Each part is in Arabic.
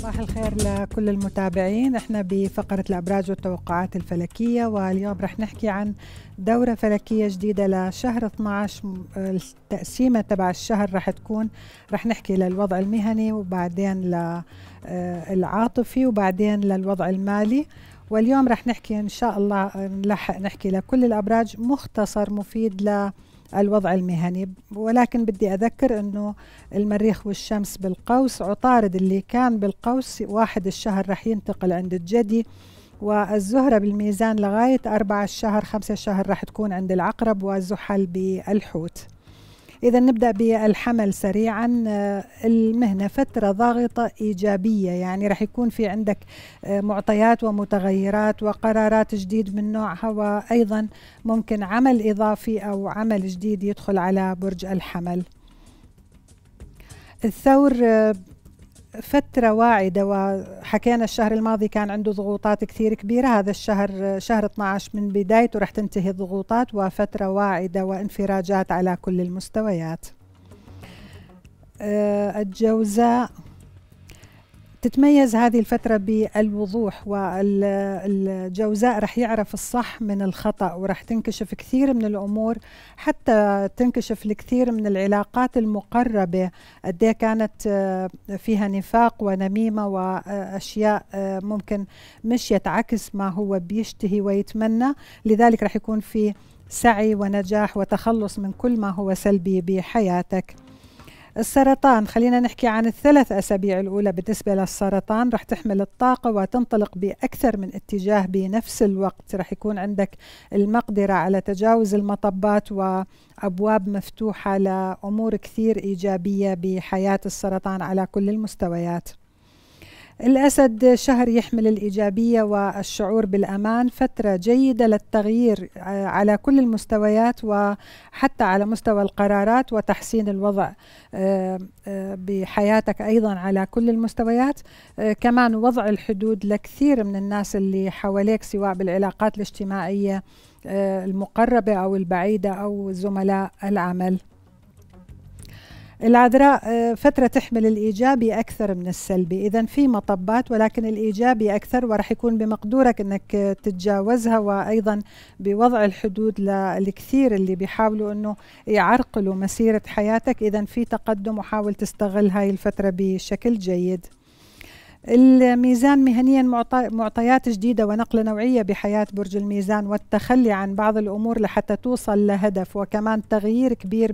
صباح الخير لكل المتابعين احنا بفقرة الأبراج والتوقعات الفلكية واليوم رح نحكي عن دورة فلكية جديدة لشهر 12 التقسيمة تبع الشهر رح تكون رح نحكي للوضع المهني وبعدين للعاطفي آه، وبعدين للوضع المالي واليوم رح نحكي إن شاء الله نلحق نحكي لكل الأبراج مختصر مفيد ل الوضع المهني ولكن بدي أذكر أنه المريخ والشمس بالقوس عطارد اللي كان بالقوس واحد الشهر رح ينتقل عند الجدي والزهرة بالميزان لغاية أربعة الشهر خمسة الشهر رح تكون عند العقرب والزحل بالحوت إذا نبدأ بالحمل سريعا آه، المهنة فترة ضاغطة إيجابية يعني راح يكون في عندك آه، معطيات ومتغيرات وقرارات جديد من نوعها وأيضا ممكن عمل إضافي أو عمل جديد يدخل على برج الحمل الثور آه، فترة واعدة وحكينا الشهر الماضي كان عنده ضغوطات كثير كبيرة هذا الشهر شهر 12 من بدايته رح تنتهي الضغوطات وفترة واعدة وانفراجات على كل المستويات أه، الجوزاء تتميز هذه الفترة بالوضوح والجوزاء رح يعرف الصح من الخطأ ورح تنكشف كثير من الأمور حتى تنكشف الكثير من العلاقات المقربة قد إيه كانت آه، فيها نفاق ونميمة وأشياء آه، ممكن مشيت عكس ما هو بيشتهي ويتمنى لذلك رح يكون في سعي ونجاح وتخلص من كل ما هو سلبي بحياتك السرطان خلينا نحكي عن الثلاث أسابيع الأولى بالنسبة للسرطان رح تحمل الطاقة وتنطلق بأكثر من اتجاه بنفس الوقت رح يكون عندك المقدرة على تجاوز المطبات وأبواب مفتوحة لأمور كثير إيجابية بحياة السرطان على كل المستويات الأسد شهر يحمل الإيجابية والشعور بالأمان فترة جيدة للتغيير آه، على كل المستويات وحتى على مستوى القرارات وتحسين الوضع آه، آه، بحياتك أيضا على كل المستويات كمان وضع الحدود لكثير من الناس اللي حواليك سواء بالعلاقات الاجتماعية المقربة أو البعيدة أو زملاء العمل العذراء آه، فترة تحمل الإيجابي أكثر من السلبي إذا في مطبات ولكن الإيجابي أكثر ورح يكون بمقدورك أنك تتجاوزها وأيضا بوضع الحدود للكثير اللي بيحاولوا أنه يعرقلوا مسيرة حياتك إذا في تقدم وحاول تستغل هاي الفترة بشكل جيد الميزان مهنيا معطيات جديدة ونقلة نوعية بحياة برج الميزان والتخلي عن بعض الأمور لحتى توصل لهدف وكمان تغيير كبير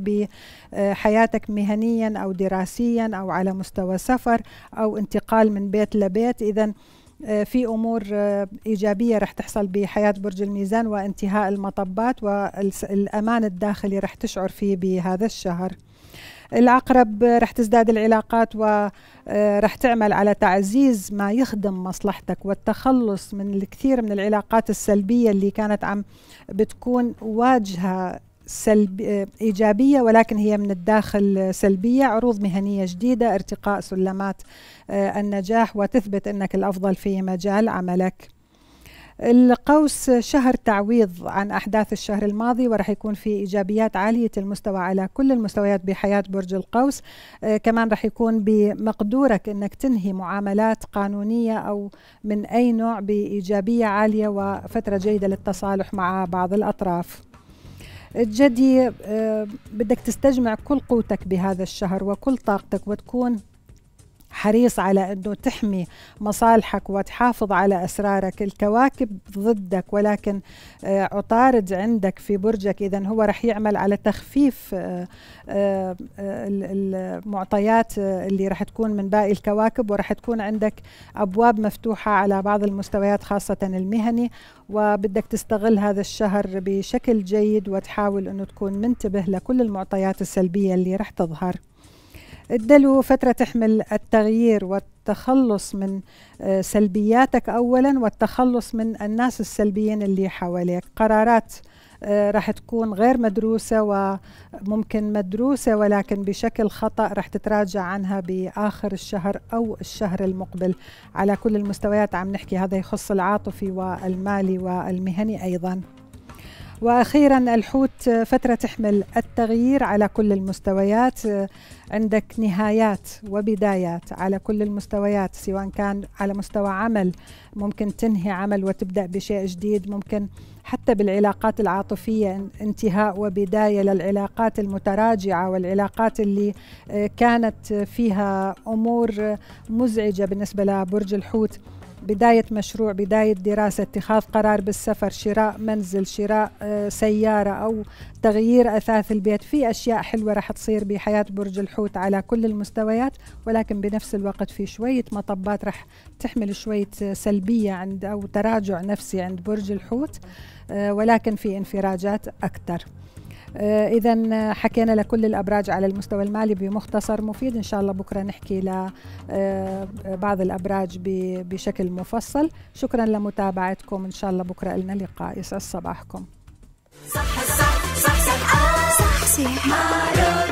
بحياتك مهنيا أو دراسيا أو على مستوى سفر أو انتقال من بيت لبيت إذا آه، في امور آه، ايجابيه رح تحصل بحياه برج الميزان وانتهاء المطبات والامان الداخلي رح تشعر فيه بهذا الشهر العقرب رح تزداد العلاقات ورح آه، تعمل على تعزيز ما يخدم مصلحتك والتخلص من الكثير من العلاقات السلبية اللي كانت عم بتكون واجهة سلب آه، إيجابية ولكن هي من الداخل سلبية عروض مهنية جديدة ارتقاء سلمات آه، النجاح وتثبت أنك الأفضل في مجال عملك القوس شهر تعويض عن أحداث الشهر الماضي ورح يكون في إيجابيات عالية المستوى على كل المستويات بحياة برج القوس آه، كمان رح يكون بمقدورك أنك تنهي معاملات قانونية أو من أي نوع بإيجابية عالية وفترة جيدة للتصالح مع بعض الأطراف الجدي آه، بدك تستجمع كل قوتك بهذا الشهر وكل طاقتك وتكون حريص على أنه تحمي مصالحك وتحافظ على أسرارك الكواكب ضدك ولكن آه، عطارد عندك في برجك إذا هو رح يعمل على تخفيف آه، آه، المعطيات اللي رح تكون من باقي الكواكب ورح تكون عندك أبواب مفتوحة على بعض المستويات خاصة المهني وبدك تستغل هذا الشهر بشكل جيد وتحاول أنه تكون منتبه لكل المعطيات السلبية اللي رح تظهر الدلو فترة تحمل التغيير والتخلص من آه، سلبياتك أولا والتخلص من الناس السلبيين اللي حواليك قرارات آه، راح تكون غير مدروسة وممكن مدروسة ولكن بشكل خطأ راح تتراجع عنها بآخر الشهر أو الشهر المقبل على كل المستويات عم نحكي هذا يخص العاطفي والمالي والمهني أيضاً واخيرا الحوت فتره تحمل التغيير على كل المستويات عندك نهايات وبدايات على كل المستويات سواء كان على مستوى عمل ممكن تنهي عمل وتبدا بشيء جديد ممكن حتى بالعلاقات العاطفيه انتهاء وبدايه للعلاقات المتراجعه والعلاقات اللي آه، كانت فيها امور مزعجه بالنسبه لبرج الحوت بداية مشروع بداية دراسة اتخاذ قرار بالسفر شراء منزل شراء آه، سيارة أو تغيير أثاث البيت في أشياء حلوة راح تصير بحياة برج الحوت على كل المستويات ولكن بنفس الوقت في شوية مطبات راح تحمل شوية سلبية عند أو تراجع نفسي عند برج الحوت آه، ولكن في انفراجات أكثر إذا حكينا لكل الأبراج على المستوى المالي بمختصر مفيد إن شاء الله بكرة نحكي لبعض الأبراج بشكل مفصل شكرا لمتابعتكم إن شاء الله بكرة لنا لقاء يسعد صباحكم صح صح صح صح, صح, صح, صح, صح, صح, صح, صح, صح, صح